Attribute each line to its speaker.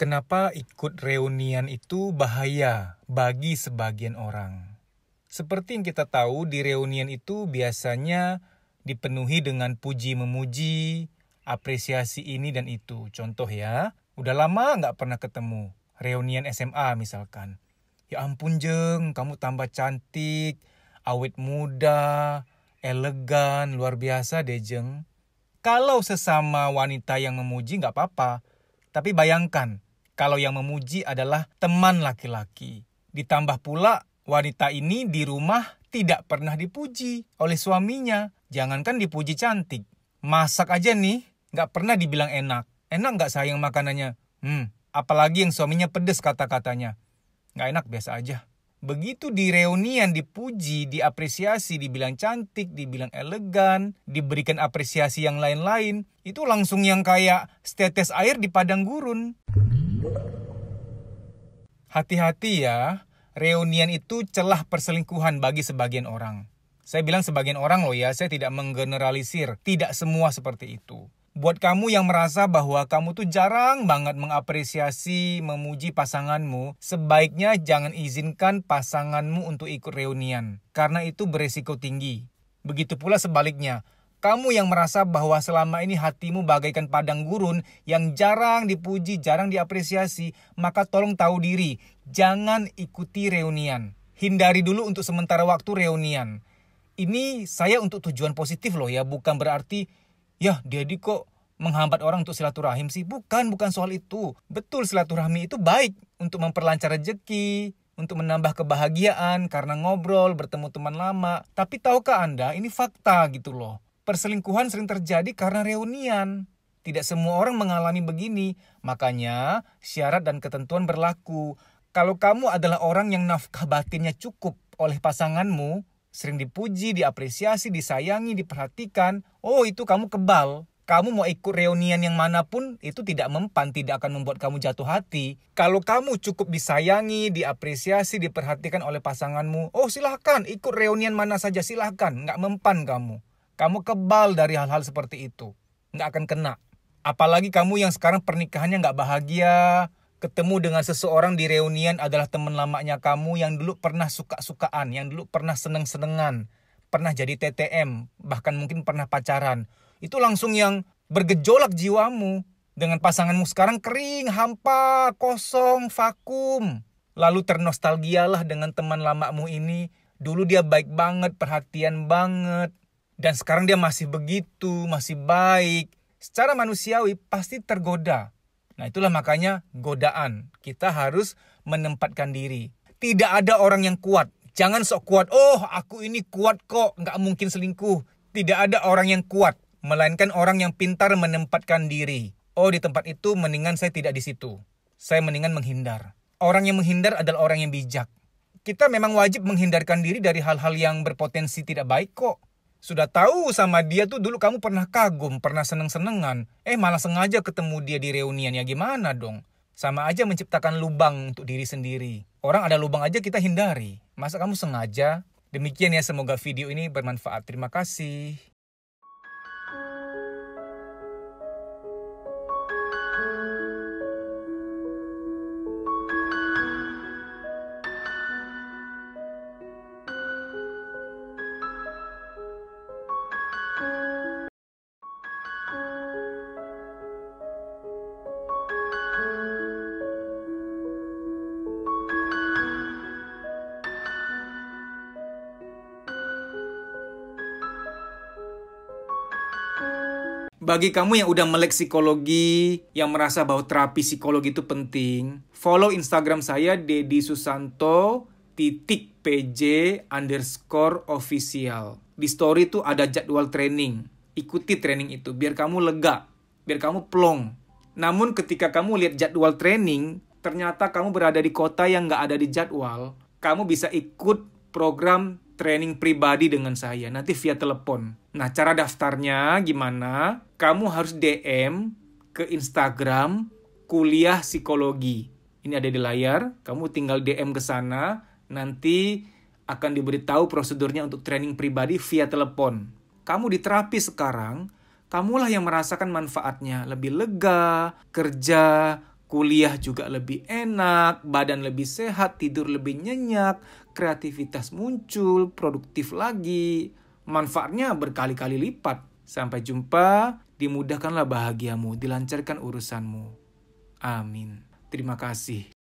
Speaker 1: kenapa ikut reunian itu bahaya bagi sebagian orang. Seperti yang kita tahu, di reunian itu biasanya dipenuhi dengan puji memuji, apresiasi ini dan itu. Contoh ya, udah lama nggak pernah ketemu. Reunian SMA misalkan. Ya ampun jeng, kamu tambah cantik, awet muda, elegan, luar biasa deh jeng. Kalau sesama wanita yang memuji nggak apa-apa, tapi bayangkan kalau yang memuji adalah teman laki-laki. Ditambah pula wanita ini di rumah tidak pernah dipuji oleh suaminya. Jangankan dipuji cantik. Masak aja nih, nggak pernah dibilang enak. Enak nggak sayang makanannya? Hmm, apalagi yang suaminya pedes kata-katanya. Nggak enak biasa aja. Begitu di reunian dipuji, diapresiasi, dibilang cantik, dibilang elegan, diberikan apresiasi yang lain-lain, itu langsung yang kayak setetes air di padang gurun. Hati-hati ya, reunian itu celah perselingkuhan bagi sebagian orang. Saya bilang sebagian orang loh ya, saya tidak menggeneralisir, tidak semua seperti itu. Buat kamu yang merasa bahwa kamu tuh jarang banget mengapresiasi, memuji pasanganmu, sebaiknya jangan izinkan pasanganmu untuk ikut reunian, karena itu beresiko tinggi. Begitu pula sebaliknya, kamu yang merasa bahwa selama ini hatimu bagaikan padang gurun yang jarang dipuji, jarang diapresiasi, maka tolong tahu diri, jangan ikuti reunian. Hindari dulu untuk sementara waktu reunian. Ini saya untuk tujuan positif loh ya, bukan berarti ya jadi kok menghambat orang untuk silaturahim sih. Bukan, bukan soal itu. Betul silaturahmi itu baik untuk memperlancar rezeki, untuk menambah kebahagiaan karena ngobrol, bertemu teman lama. Tapi tahukah Anda, ini fakta gitu loh Perselingkuhan sering terjadi karena reunian. Tidak semua orang mengalami begini, makanya syarat dan ketentuan berlaku. Kalau kamu adalah orang yang nafkah batinnya cukup oleh pasanganmu, sering dipuji, diapresiasi, disayangi, diperhatikan, oh itu kamu kebal. Kamu mau ikut reunian yang manapun itu tidak mempan, tidak akan membuat kamu jatuh hati. Kalau kamu cukup disayangi, diapresiasi, diperhatikan oleh pasanganmu, oh silahkan ikut reunian mana saja silahkan, nggak mempan kamu. Kamu kebal dari hal-hal seperti itu. Nggak akan kena. Apalagi kamu yang sekarang pernikahannya nggak bahagia. Ketemu dengan seseorang di reunian adalah teman lamanya kamu yang dulu pernah suka-sukaan, yang dulu pernah seneng-senengan, pernah jadi TTM, bahkan mungkin pernah pacaran. Itu langsung yang bergejolak jiwamu. Dengan pasanganmu sekarang kering, hampa, kosong, vakum. Lalu ternostalgialah dengan teman lamamu ini. Dulu dia baik banget, perhatian banget, dan sekarang dia masih begitu, masih baik. Secara manusiawi pasti tergoda. Nah itulah makanya godaan. Kita harus menempatkan diri. Tidak ada orang yang kuat. Jangan sok kuat. Oh aku ini kuat kok. Nggak mungkin selingkuh. Tidak ada orang yang kuat. Melainkan orang yang pintar menempatkan diri. Oh di tempat itu mendingan saya tidak di situ. Saya mendingan menghindar. Orang yang menghindar adalah orang yang bijak. Kita memang wajib menghindarkan diri dari hal-hal yang berpotensi tidak baik kok. Sudah tahu sama dia tuh dulu kamu pernah kagum, pernah seneng-senengan. Eh malah sengaja ketemu dia di reunian ya gimana dong? Sama aja menciptakan lubang untuk diri sendiri. Orang ada lubang aja kita hindari. Masa kamu sengaja? Demikian ya semoga video ini bermanfaat. Terima kasih. Bagi kamu yang udah melek psikologi, yang merasa bahwa terapi psikologi itu penting, follow Instagram saya Dedi Susanto titik pj underscore official. Di story itu ada jadwal training. Ikuti training itu biar kamu lega, biar kamu plong. Namun ketika kamu lihat jadwal training, ternyata kamu berada di kota yang nggak ada di jadwal, kamu bisa ikut program training pribadi dengan saya, nanti via telepon. Nah, cara daftarnya gimana? Kamu harus DM ke Instagram kuliah psikologi. Ini ada di layar, kamu tinggal DM ke sana, nanti akan diberitahu prosedurnya untuk training pribadi via telepon. Kamu diterapi sekarang, kamulah yang merasakan manfaatnya. Lebih lega, kerja, kuliah juga lebih enak, badan lebih sehat, tidur lebih nyenyak, kreativitas muncul, produktif lagi. Manfaatnya berkali-kali lipat. Sampai jumpa, dimudahkanlah bahagiamu, dilancarkan urusanmu. Amin. Terima kasih.